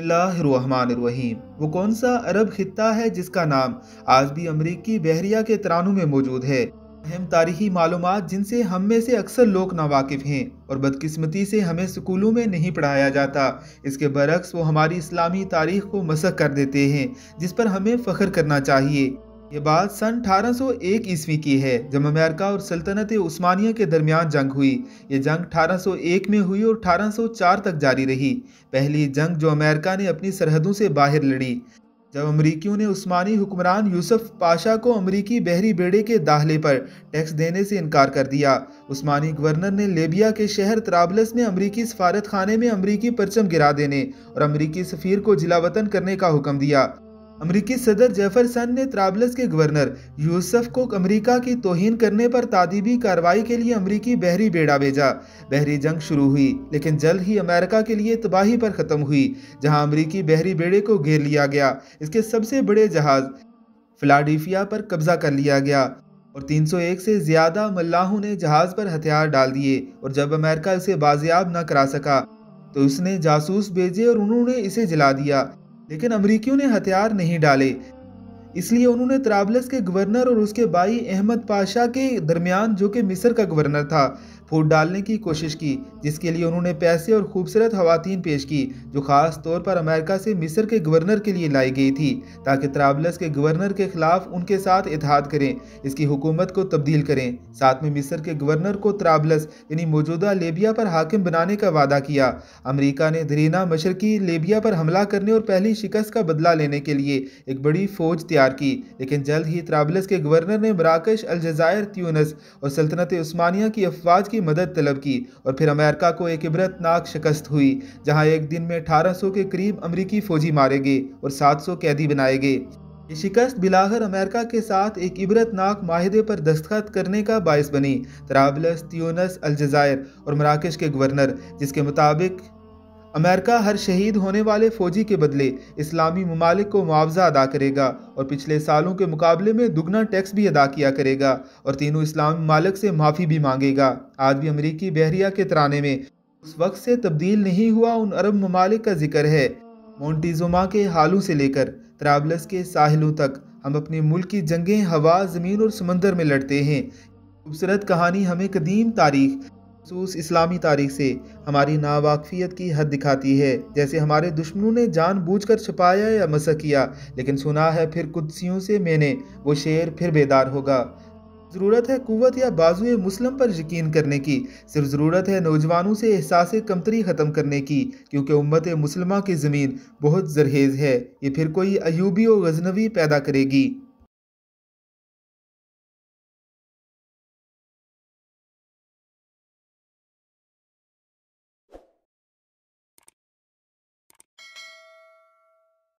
बसमिल्लाम वो कौन सा अरब खत्ता है जिसका नाम आज भी अमरीकी बहरिया के तरानों में मौजूद है अहम तारीखी मालूम जिनसे हम में से अक्सर लोग नावाकिफ़ हैं और बदकस्मती से हमें स्कूलों में नहीं पढ़ाया जाता इसके बरक्स वो हमारी इस्लामी तारीख को मसक कर देते हैं जिस पर हमें फ़ख्र करना चाहिए ये बात सन 1801 ईस्वी की है जब अमेरिका और सल्तनत उस्मानिया के दरमियान जंग हुई ये जंग 1801 में हुई और 1804 तक जारी रही पहली जंग जो अमेरिका ने अपनी सरहदों से बाहर लड़ी जब अमरीकियों ने उस्मानी हुक्मरान यूसुफ पाशा को अमरीकी बहरी बेड़े के दाखले पर टैक्स देने से इनकार कर दिया उस्मानी गवर्नर ने लेबिया के शहर त्राबलस में अमरीकी सफारत खाने में अमरीकी परचम गिरा देने और अमरीकी सफ़ीर को जिलावतन करने का हुक्म दिया अमरीकी सदर जेफरसन ने त्राबलस के गवर्नर यूसुफ को अमरीका की तोहन करने पर तादीबी कार्रवाई के लिए अमरीकी बहरी बेड़ा भेजा बहरी जंग शुरू हुई लेकिन जल्द ही अमेरिका के लिए तबाही पर ख़त्म हुई जहां अमरीकी बहरी बेड़े को घेर लिया गया इसके सबसे बड़े जहाज़ फिलाडिफिया पर कब्जा कर लिया गया और 301 से ज़्यादा मल्लाहों ने जहाज़ पर हथियार डाल दिए और जब अमेरिका इसे बाजियाब न करा सका तो उसने जासूस भेजे और उन्होंने इसे जला दिया लेकिन अमरीकियों ने हथियार नहीं डाले इसलिए उन्होंने त्राबलस के गवर्नर और उसके भाई अहमद पाशा के दरमियान जो कि मिस्र का गवर्नर था फूट डालने की कोशिश की जिसके लिए उन्होंने पैसे और खूबसूरत खातन पेश की जो ख़ास तौर पर अमेरिका से मिस्र के गवर्नर के लिए लाई गई थी ताकि त्राबलस के गवर्नर के खिलाफ उनके साथ इतिहाद करें इसकी हुकूमत को तब्दील करें साथ में मिस्र के गवर्नर को त्राबलस यानी मौजूदा लेबिया पर हाकिम बनाने का वादा किया अमरीका ने धरीना मशरकी लेबिया पर हमला करने और पहली शिकस्त का बदला लेने के लिए एक बड़ी फौज तैयार की लेकिन जल्द ही त्राबलस के गवर्नर ने मराकश अलजायर त्यूनस और सल्तनत उस्मानिया की अफवाज की की मदद तलब की और फिर अमेरिका को एक इबरतनाक शिकस्त हुई जहां एक दिन में 1800 के करीब अमरीकी फौजी मारे गए और 700 कैदी बनाए गए ये शिकस्त बिलाहर अमेरिका के साथ एक इबरतनाक माहिदे पर दस्तखत करने का बायस बनी तराबलस त्योनस अलजायर और मराकश के गवर्नर जिसके मुताबिक अमेरिका हर शहीद होने वाले फौजी के बदले इस्लामी ममालिक को मुआवजा अदा करेगा और पिछले सालों के मुकाबले में दुगना टैक्स भी अदा किया करेगा और तीनों इस्लामी ममालिक से माफ़ी भी मांगेगा आज भी अमरीकी बहरिया के तराने में उस वक्त से तब्दील नहीं हुआ उन अरब ममालिक का जिक्र है मोन्टीजुमा के हालों से लेकर त्राबलस के साहिलों तक हम अपने मुल्क की जंगें हवा ज़मीन और समंदर में लड़ते हैं खूबसूरत कहानी हमें कदीम तारीख मखसूस इस्लामी तारीख से हमारी नावाकफियत की हद दिखाती है जैसे हमारे दुश्मनों ने कर छुपाया या मसा किया लेकिन सुना है फिर कुदसियों से मैंने वो शेर फिर बेदार होगा ज़रूरत है कुत या बाजुए मुस्लिम पर यकीन करने की सिर्फ ज़रूरत है नौजवानों से एहसास कमतरी ख़त्म करने की क्योंकि उम्मत मुसलमा की ज़मीन बहुत जरहेज़ है ये फिर कोई अयूबी व गजनवी पैदा करेगी